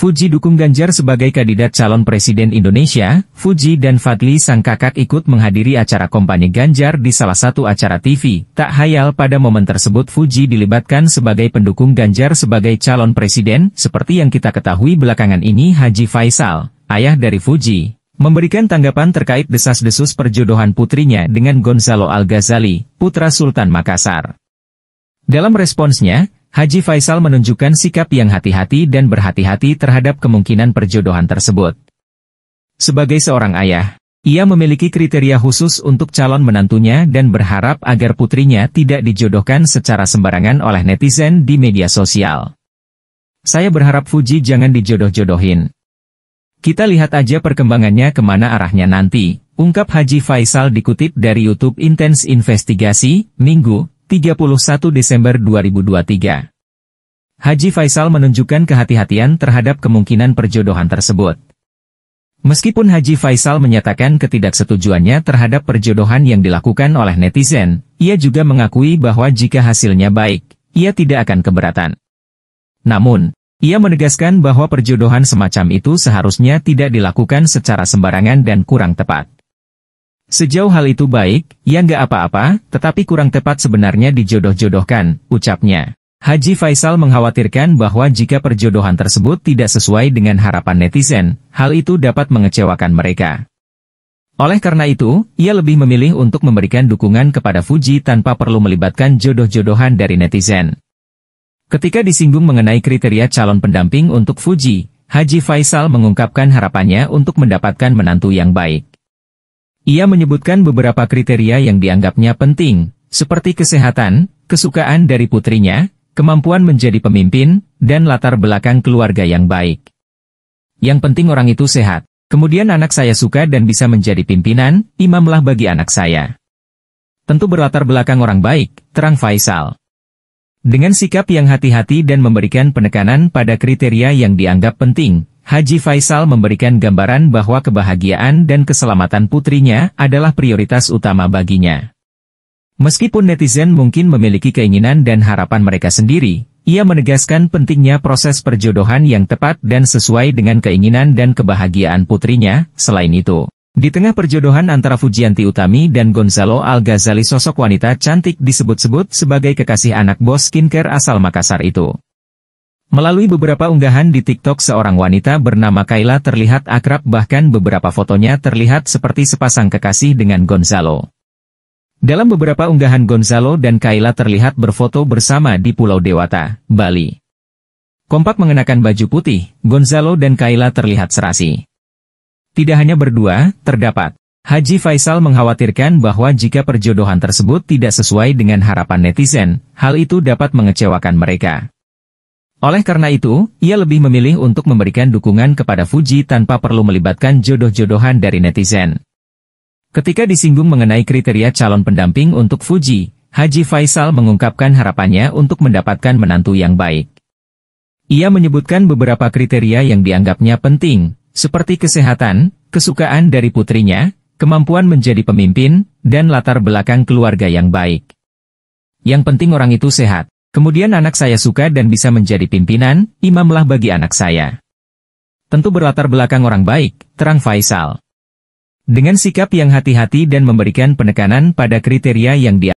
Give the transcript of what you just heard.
Fuji dukung Ganjar sebagai kandidat calon presiden Indonesia, Fuji dan Fadli sang kakak ikut menghadiri acara kompanye Ganjar di salah satu acara TV. Tak hayal pada momen tersebut Fuji dilibatkan sebagai pendukung Ganjar sebagai calon presiden, seperti yang kita ketahui belakangan ini Haji Faisal, ayah dari Fuji, memberikan tanggapan terkait desas-desus perjodohan putrinya dengan Gonzalo Al-Ghazali, putra Sultan Makassar. Dalam responsnya, Haji Faisal menunjukkan sikap yang hati-hati dan berhati-hati terhadap kemungkinan perjodohan tersebut. Sebagai seorang ayah, ia memiliki kriteria khusus untuk calon menantunya dan berharap agar putrinya tidak dijodohkan secara sembarangan oleh netizen di media sosial. Saya berharap Fuji jangan dijodoh-jodohin. Kita lihat aja perkembangannya kemana arahnya nanti, ungkap Haji Faisal dikutip dari YouTube Intense Investigasi, Minggu, 31 Desember 2023. Haji Faisal menunjukkan kehati-hatian terhadap kemungkinan perjodohan tersebut. Meskipun Haji Faisal menyatakan ketidaksetujuannya terhadap perjodohan yang dilakukan oleh netizen, ia juga mengakui bahwa jika hasilnya baik, ia tidak akan keberatan. Namun, ia menegaskan bahwa perjodohan semacam itu seharusnya tidak dilakukan secara sembarangan dan kurang tepat. Sejauh hal itu baik, ya nggak apa-apa, tetapi kurang tepat sebenarnya dijodoh-jodohkan, ucapnya. Haji Faisal mengkhawatirkan bahwa jika perjodohan tersebut tidak sesuai dengan harapan netizen, hal itu dapat mengecewakan mereka. Oleh karena itu, ia lebih memilih untuk memberikan dukungan kepada Fuji tanpa perlu melibatkan jodoh-jodohan dari netizen. Ketika disinggung mengenai kriteria calon pendamping untuk Fuji, Haji Faisal mengungkapkan harapannya untuk mendapatkan menantu yang baik. Ia menyebutkan beberapa kriteria yang dianggapnya penting, seperti kesehatan, kesukaan dari putrinya, kemampuan menjadi pemimpin, dan latar belakang keluarga yang baik. Yang penting orang itu sehat. Kemudian anak saya suka dan bisa menjadi pimpinan, imamlah bagi anak saya. Tentu berlatar belakang orang baik, terang Faisal. Dengan sikap yang hati-hati dan memberikan penekanan pada kriteria yang dianggap penting, Haji Faisal memberikan gambaran bahwa kebahagiaan dan keselamatan putrinya adalah prioritas utama baginya. Meskipun netizen mungkin memiliki keinginan dan harapan mereka sendiri, ia menegaskan pentingnya proses perjodohan yang tepat dan sesuai dengan keinginan dan kebahagiaan putrinya, selain itu. Di tengah perjodohan antara Fujianti Utami dan Gonzalo Al-Ghazali sosok wanita cantik disebut-sebut sebagai kekasih anak bos skincare asal Makassar itu. Melalui beberapa unggahan di TikTok seorang wanita bernama Kayla terlihat akrab bahkan beberapa fotonya terlihat seperti sepasang kekasih dengan Gonzalo. Dalam beberapa unggahan Gonzalo dan Kayla terlihat berfoto bersama di Pulau Dewata, Bali. Kompak mengenakan baju putih, Gonzalo dan Kayla terlihat serasi. Tidak hanya berdua, terdapat. Haji Faisal mengkhawatirkan bahwa jika perjodohan tersebut tidak sesuai dengan harapan netizen, hal itu dapat mengecewakan mereka. Oleh karena itu, ia lebih memilih untuk memberikan dukungan kepada Fuji tanpa perlu melibatkan jodoh-jodohan dari netizen. Ketika disinggung mengenai kriteria calon pendamping untuk Fuji, Haji Faisal mengungkapkan harapannya untuk mendapatkan menantu yang baik. Ia menyebutkan beberapa kriteria yang dianggapnya penting, seperti kesehatan, kesukaan dari putrinya, kemampuan menjadi pemimpin, dan latar belakang keluarga yang baik. Yang penting orang itu sehat. Kemudian anak saya suka dan bisa menjadi pimpinan, imamlah bagi anak saya. Tentu berlatar belakang orang baik, terang Faisal. Dengan sikap yang hati-hati dan memberikan penekanan pada kriteria yang dia